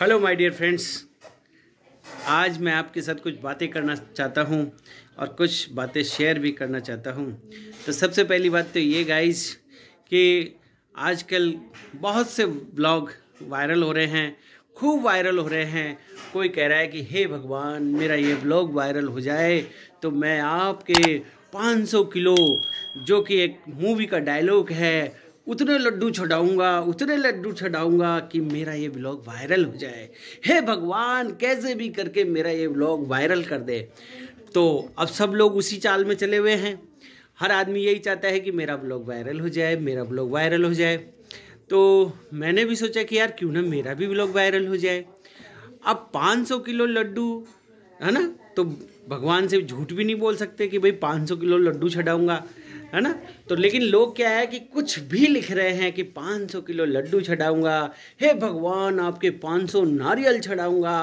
Hello my dear friends आज मैं आपके साथ कुछ बातें करना चाहता हूँ और कुछ बातें शेयर भी करना चाहता हूँ तो सबसे पहली बात तो ये गाइस कि आजकल बहुत से ब्लॉग वायरल हो रहे हैं खूब वायरल हो रहे हैं कोई कह रहा है कि हे भगवान मेरा ये ब्लॉग वायरल हो जाए तो मैं आपके 500 किलो जो कि एक मूवी का डायलॉग है उतने लड्डू छुडाऊंगा उतने लड्डू छुड़ाऊंगा कि मेरा ये ब्लॉग वायरल हो जाए हे भगवान कैसे भी करके मेरा ये ब्लॉग वायरल कर दे तो अब सब लोग उसी चाल में चले हुए हैं हर आदमी यही चाहता है कि मेरा ब्लॉग वायरल हो जाए मेरा ब्लॉग वायरल हो जाए तो मैंने भी सोचा कि यार क्यों ना मेरा भी ब्लॉग वायरल हो जाए अब 500 किलो लड्डू है ना तो भगवान से झूठ भी नहीं बोल सकते कि भाई 500 किलो लड्डू छड़ाऊंगा है ना तो लेकिन लोग क्या है कि कुछ भी लिख रहे हैं कि 500 किलो लड्डू छड़ाऊंगा हे भगवान आपके 500 नारियल छड़ाऊंगा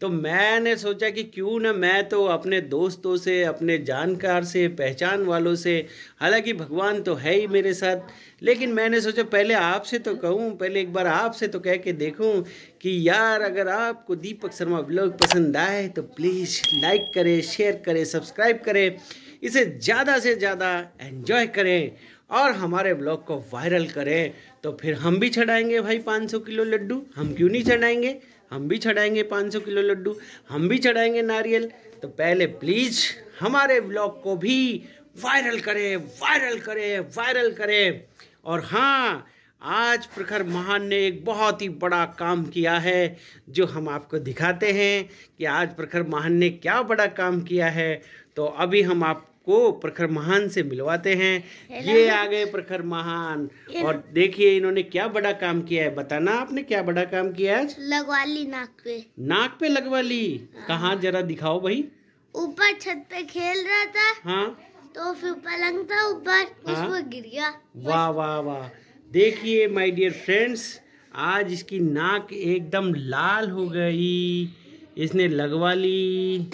तो मैंने सोचा कि क्यों ना मैं तो अपने दोस्तों से अपने जानकार से पहचान वालों से हालांकि भगवान तो है ही मेरे साथ लेकिन मैंने सोचा पहले आपसे तो कहूँ पहले एक बार आपसे तो कह के देखूँ कि यार अगर आपको दीपक शर्मा ब्लॉग पसंद आए तो प्लीज़ लाइक करें शेयर करें सब्सक्राइब करें इसे ज़्यादा से ज़्यादा एन्जॉय करें और हमारे ब्लॉग को वायरल करें तो फिर हम भी चढ़ाएंगे भाई 500 किलो लड्डू हम क्यों नहीं चढ़ाएंगे हम भी चढ़ाएंगे 500 किलो लड्डू हम भी चढ़ाएंगे नारियल तो पहले प्लीज़ हमारे ब्लॉग को भी वायरल करें वायरल करें वायरल करें और हाँ आज प्रखर महान ने एक बहुत ही बड़ा काम किया है जो हम आपको दिखाते हैं कि आज प्रखर महान ने क्या बड़ा काम किया है तो अभी हम आपको प्रखर महान से मिलवाते हैं ये आ गए प्रखर महान और देखिए इन्होंने क्या बड़ा काम किया है बताना आपने क्या बड़ा काम किया है लगवा ली नाक पे नाक पे लगवा ली हाँ। कहा जरा दिखाओ भाई ऊपर छत पे खेल रहा था हाँ तो फिर पलंग था ऊपर हाँ? गिर गया वाह वाह वाह देखिए माय डियर फ्रेंड्स आज इसकी नाक एकदम लाल हो गई इसने लगवा ली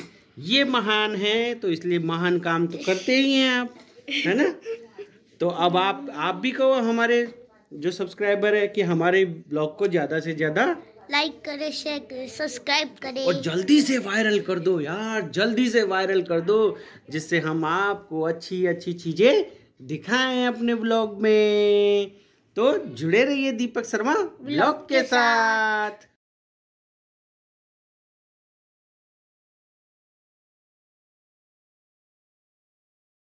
ये महान है तो इसलिए महान काम तो करते ही हैं आप है ना तो अब आप आप भी कहो हमारे जो सब्सक्राइबर है कि हमारे ब्लॉग को ज़्यादा से ज़्यादा लाइक करें शेयर करें सब्सक्राइब करें और जल्दी से वायरल कर दो यार जल्दी से वायरल कर दो जिससे हम आपको अच्छी अच्छी चीज़ें दिखाएं अपने ब्लॉग में तो जुड़े रहिए दीपक शर्मा ब्लॉग के साथ